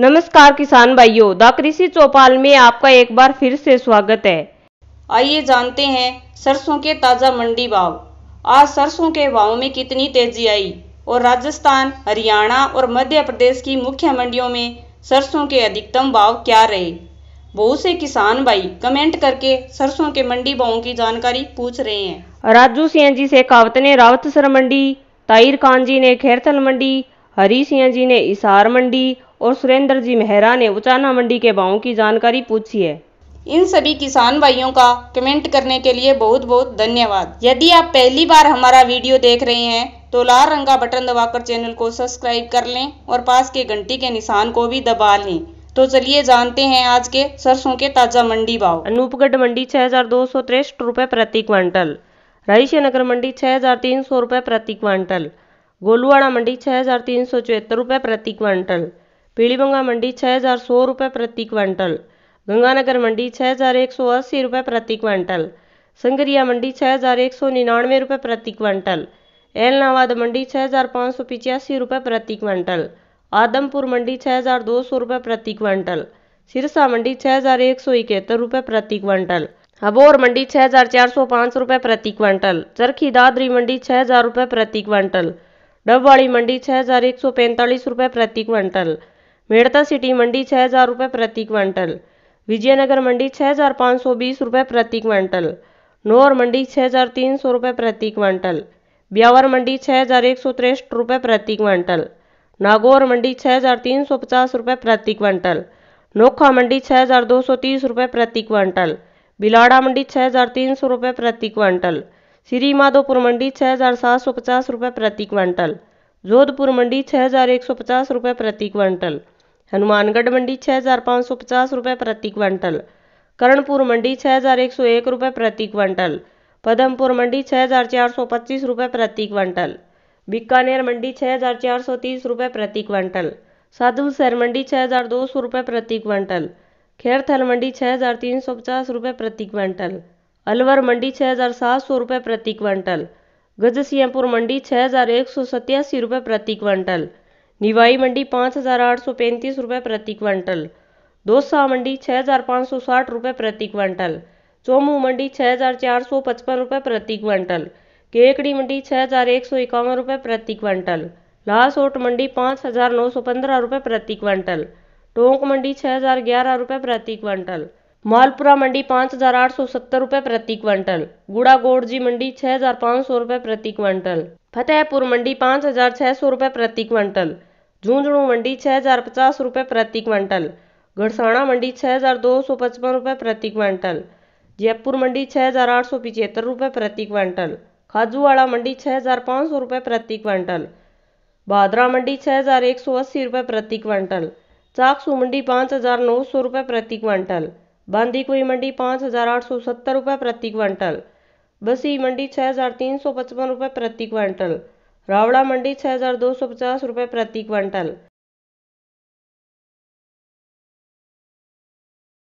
नमस्कार किसान भाइयों द कृषि चौपाल में आपका एक बार फिर से स्वागत है आइए जानते हैं सरसों के ताजा मंडी भाव आज सरसों के भाव में कितनी तेजी आई और राजस्थान हरियाणा और मध्य प्रदेश की मुख्य मंडियों में सरसों के अधिकतम भाव क्या रहे बहुत से किसान भाई कमेंट करके सरसों के मंडी भावों की जानकारी पूछ रहे हैं राजू सिंह जी से कावत ने रावत सर मंडी ताहिर खान जी ने खैरथल मंडी हरी सिंह जी ने इसार मंडी और सुरेंद्र जी मेहरा ने उचाना मंडी के भावों की जानकारी पूछी है इन सभी किसान भाइयों का कमेंट करने के लिए बहुत बहुत धन्यवाद यदि आप पहली बार हमारा वीडियो देख रहे हैं तो लाल रंग का बटन दबाकर चैनल को सब्सक्राइब कर लें और पास के घंटी के निशान को भी दबा लें तो चलिए जानते हैं आज के सरसों के ताजा मंडी भाव अनूपगढ़ मंडी छह हजार दो सौ प्रति क्वांटल रायशी नगर मंडी छह हजार तीन सौ प्रति क्वांटल गोलुवाड़ा मंडी छह हजार तीन सौ चौहत्तर प्रति क्वांटल पीलीबंगा मंडी छः हज़ार सौ रुपये प्रति क्वांटल गंगानगर मंडी छः हज़ार एक सौ अस्सी रुपये प्रति क्वांटल संगरिया मंडी छः हज़ार एक सौ निन्यानवे रुपये प्रति क्वांटल एलनाबाद मंडी छः हज़ार पाँच सौ पिचासी रुपये प्रति क्वांटल आदमपुर मंडी छः हज़ार दो सौ रुपये प्रति क्वांटल सिरसा मंडी छः हज़ार एक सौ इकहत्तर रुपये प्रति क्वांटल हबोर मंडी छः हज़ार चार सौ पाँच रुपये प्रति क्वांटल चरखी दादरी मंडी छः हज़ार रुपये प्रति क्वांटल डबवाड़ी मंडी छः हज़ार एक सौ पैंतालीस रुपये प्रति क्वांटल मेड़ता सिटी मंडी छः हज़ार रुपये प्रति क्वांटल विजयनगर मंडी छः हज़ार पाँच सौ बीस रुपये प्रति क्वांटल नोर मंडी छः हज़ार तीन सौ रुपये प्रति क्वांटल ब्यावर मंडी छः हज़ार एक सौ तिरसठ रुपये प्रति क्वांटल नागौर मंडी छः हज़ार तीन सौ पचास रुपये प्रति क्वांटल नोखा मंडी छः हज़ार दो सौ तीस रुपये प्रति क्वांटल बिलाड़ा मंडी छः हज़ार तीन सौ रुपये प्रति क्वांटल श्री माधोपुर मंडी छः हज़ार सात सौ पचास रुपये प्रति क्वांटल जोधपुर मंडी छः हज़ार एक सौ पचास रुपये प्रति क्वांटल हनुमानगढ़ मंडी छः हज़ार पाँच सौ पचास रुपये प्रति क्वांटल करणपुर मंडी छः हज़ार एक सौ एक रुपये प्रति क्विंटल पदमपुर मंडी छः हज़ार चार सौ पच्चीस रुपये प्रति क्वांटल बीकानेर मंडी छः हज़ार चार सौ तीस रुपये प्रति क्वांटल साधु शहर मंडी छः हज़ार दो सौ रुपये प्रति क्वांटल खैरथल मंडी छः हज़ार तीन सौ पचास रुपये प्रति क्वांटल अलवर मंडी छः हज़ार सात सौ रुपये प्रति क्वांटल गजसियापुर मंडी छः हज़ार एक सौ सत्यासी रुपये प्रति क्वांटल निवाई मंडी पाँच हज़ार आठ सौ पैंतीस रुपये प्रति क्वांटल दोसा मंडी छः हज़ार पाँच सौ साठ रुपये प्रति क्वांटल चोमू मंडी छः हज़ार चार सौ पचपन रुपये प्रति क्वांटल केकड़ी मंडी छः हज़ार एक सौ इक्यावन रुपये प्रति क्वांटल लाहसोट मंडी पाँच हज़ार नौ सौ पंद्रह रुपये प्रति क्वांटल टोंक मंडी छः हज़ार ग्यारह रुपये प्रति क्वांटल मालपुरा मंडी पाँच हज़ार आठ सौ सत्तर रुपये प्रति क्वांटल गुड़ा गोड़जी मंडी छः हज़ार पाँच सौ रुपये प्रति क्वांटल फतेहपुर मंडी पाँच हज़ार छः सौ रुपये प्रति क्वांटल झुंझुनू मंडी छः हज़ार पचास रुपये प्रति क्वांटल घड़साणा मंडी छः हज़ार दो सौ पचपन रुपये प्रति क्वांटल जयपुर मंडी छः हज़ार आठ सौ पिचहत्तर रुपये प्रति क्वांटल खाजूवाड़ा मंडी छः हज़ार पाँच सौ रुपये प्रति क्वांटल भादरा मंडी छः हज़ार एक सौ अस्सी रुपये प्रति क्वांटल चाकसू मंडी पाँच हज़ार नौ सौ रुपये प्रति क्वांटल बांदी कोई मंडी पाँच हज़ार आठ सौ सत्तर रुपये प्रति क्वांटल बसी मंडी छः हज़ार तीन सौ पचपन रुपये प्रति क्वांटल रावड़ा मंडी छः हज़ार दो सौ पचास रुपये प्रति क्विंटल